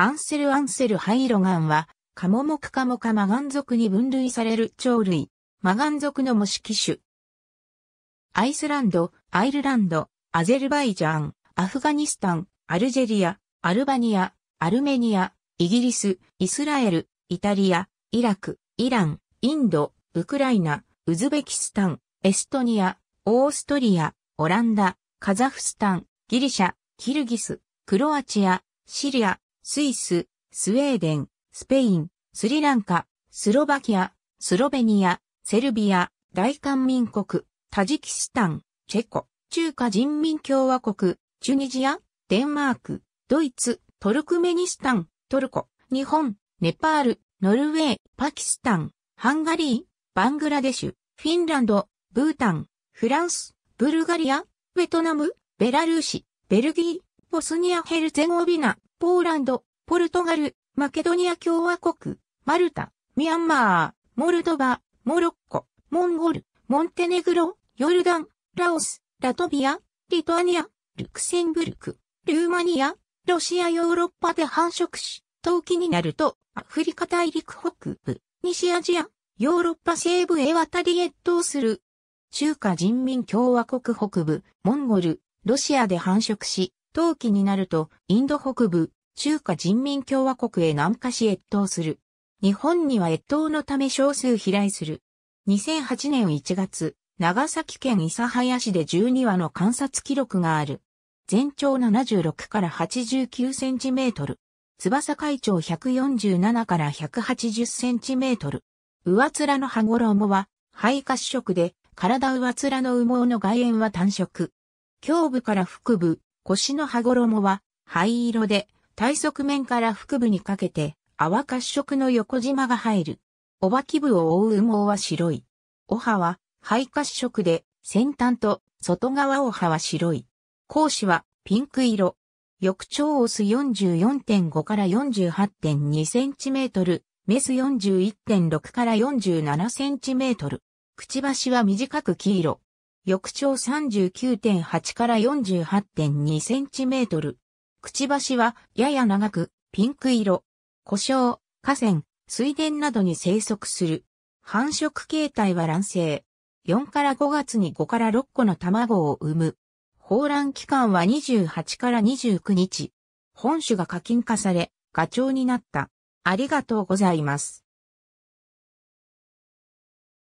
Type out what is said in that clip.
アンセルアンセルハイロガンは、カモモクカモカマガン族に分類される鳥類、マガン族の模式種。アイスランド、アイルランド、アゼルバイジャン、アフガニスタン、アルジェリア、アルバニア、アルメニア、イギリス、イスラエル、イタリア、イラク、イラン、インド、ウクライナ、ウズベキスタン、エストニア、オーストリア、オランダ、カザフスタン、ギリシャ、キルギス、クロアチア、シリア、スイス、スウェーデン、スペイン、スリランカ、スロバキア、スロベニア、セルビア、大韓民国、タジキスタン、チェコ、中華人民共和国、チュニジア、デンマーク、ドイツ、トルクメニスタン、トルコ、日本、ネパール、ノルウェー、パキスタン、ハンガリー、バングラデシュ、フィンランド、ブータン、フランス、ブルガリア、ベトナム、ベラルーシ、ベルギー、ボスニア・ヘルツェゴビナ、ポーランド、ポルトガル、マケドニア共和国、マルタ、ミャンマー、モルドバ、モロッコ、モンゴル、モンテネグロ、ヨルダン、ラオス、ラトビア、リトアニア、ルクセンブルク、ルーマニア、ロシアヨーロッパで繁殖し、冬季になるとアフリカ大陸北部、西アジア、ヨーロッパ西部へ渡り越冬する。中華人民共和国北部、モンゴル、ロシアで繁殖し、冬季になると、インド北部、中華人民共和国へ南下し越冬する。日本には越冬のため少数飛来する。2008年1月、長崎県諫早市で12羽の観察記録がある。全長76から89センチメートル。翼海長147から180センチメートル。上面の羽衣は、肺褐色で、体上面の羽毛の外縁は単色。胸部から腹部、腰の羽衣は灰色で、体側面から腹部にかけて、泡褐色の横縞が入る。おばき部を覆う羽毛は白い。お葉は灰褐色で、先端と外側お歯は白い。講師はピンク色。翼長オス44.5から48.2センチメートル、メス41.6から47センチメートル。くちばしは短く黄色。翌長39.8から48.2センチメートル。くちばしはやや長く、ピンク色。故障、河川、水田などに生息する。繁殖形態は卵生。4から5月に5から6個の卵を産む。放卵期間は28から29日。本種が課金化され、ガチョウになった。ありがとうございます。